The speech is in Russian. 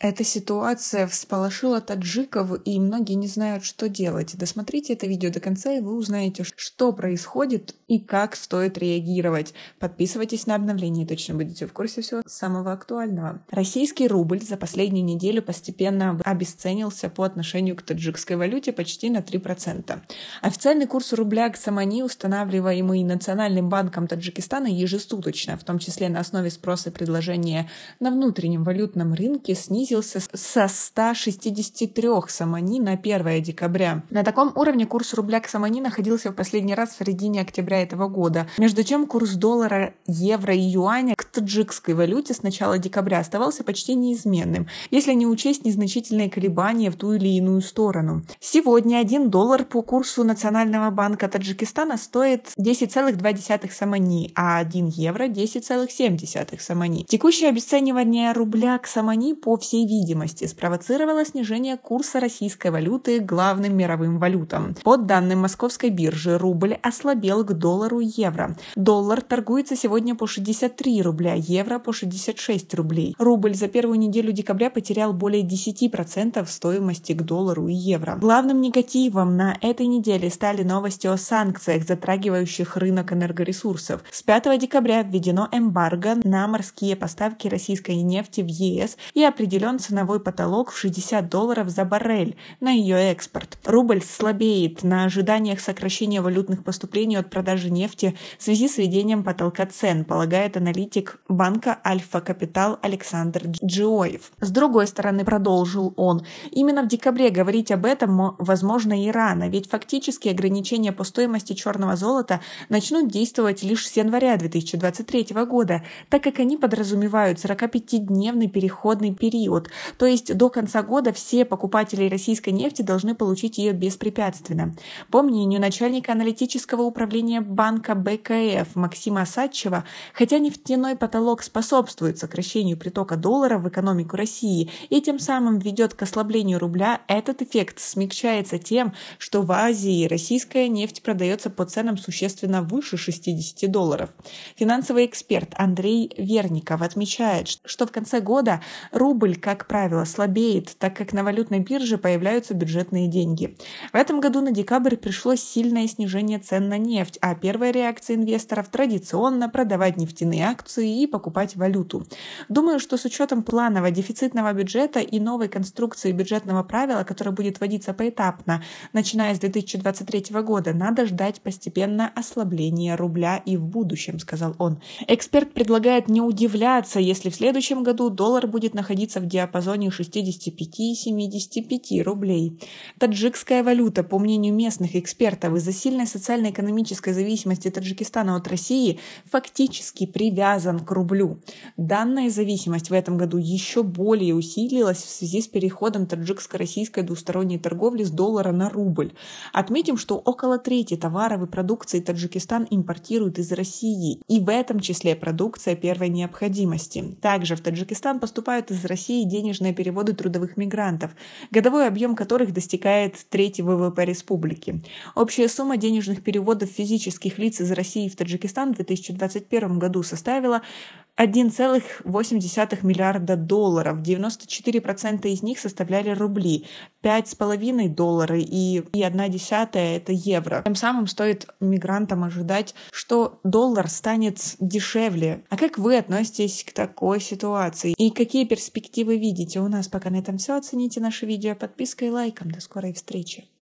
Эта ситуация всполошила таджиков, и многие не знают, что делать. Досмотрите это видео до конца, и вы узнаете, что происходит и как стоит реагировать. Подписывайтесь на обновления, точно будете в курсе всего самого актуального. Российский рубль за последнюю неделю постепенно обесценился по отношению к таджикской валюте почти на 3%. Официальный курс рубля к самани, устанавливаемый Национальным банком Таджикистана ежесуточно, в том числе на основе спроса и предложения на внутреннем валютном рынке, снизился снизился со 163 самани на 1 декабря. На таком уровне курс рубля к самани находился в последний раз в середине октября этого года. Между тем курс доллара, евро и юаня к таджикской валюте с начала декабря оставался почти неизменным, если не учесть незначительные колебания в ту или иную сторону. Сегодня 1 доллар по курсу Национального банка Таджикистана стоит 10,2 самани, а 1 евро 10,7 самани. Текущее обесценивание рубля к самани по всей всей видимости, спровоцировало снижение курса российской валюты главным мировым валютам. По данным московской биржи, рубль ослабел к доллару евро. Доллар торгуется сегодня по 63 рубля, евро по 66 рублей. Рубль за первую неделю декабря потерял более 10% стоимости к доллару и евро. Главным негативом на этой неделе стали новости о санкциях, затрагивающих рынок энергоресурсов. С 5 декабря введено эмбарго на морские поставки российской нефти в ЕС и определен введен ценовой потолок в 60 долларов за баррель на ее экспорт. Рубль слабеет на ожиданиях сокращения валютных поступлений от продажи нефти в связи с введением потолка цен, полагает аналитик банка Альфа Капитал Александр Джиоев. С другой стороны, продолжил он, именно в декабре говорить об этом возможно и рано, ведь фактически ограничения по стоимости черного золота начнут действовать лишь с января 2023 года, так как они подразумевают 45-дневный переходный период год. То есть до конца года все покупатели российской нефти должны получить ее беспрепятственно. По мнению начальника аналитического управления банка БКФ Максима Садчева, хотя нефтяной потолок способствует сокращению притока доллара в экономику России и тем самым ведет к ослаблению рубля, этот эффект смягчается тем, что в Азии российская нефть продается по ценам существенно выше 60 долларов. Финансовый эксперт Андрей Верников отмечает, что в конце года рубль как правило, слабеет, так как на валютной бирже появляются бюджетные деньги. В этом году на декабрь пришло сильное снижение цен на нефть, а первая реакция инвесторов традиционно продавать нефтяные акции и покупать валюту. Думаю, что с учетом планового дефицитного бюджета и новой конструкции бюджетного правила, которое будет вводиться поэтапно, начиная с 2023 года, надо ждать постепенно ослабления рубля и в будущем, сказал он. Эксперт предлагает не удивляться, если в следующем году доллар будет находиться в диапазоне диапазоне 65-75 рублей. Таджикская валюта, по мнению местных экспертов, из-за сильной социально-экономической зависимости Таджикистана от России фактически привязан к рублю. Данная зависимость в этом году еще более усилилась в связи с переходом таджикско-российской двусторонней торговли с доллара на рубль. Отметим, что около трети товаров и продукции Таджикистан импортирует из России, и в этом числе продукция первой необходимости. Также в Таджикистан поступают из России денежные переводы трудовых мигрантов, годовой объем которых достигает трети ВВП республики. Общая сумма денежных переводов физических лиц из России в Таджикистан в 2021 году составила 1,8 миллиарда долларов. 94% из них составляли рубли, 5,5 доллара и, и 1 десятая — это евро. Тем самым стоит мигрантам ожидать, что доллар станет дешевле. А как вы относитесь к такой ситуации? И какие перспективы видите? У нас пока на этом все. Оцените наше видео подпиской и лайком. До скорой встречи!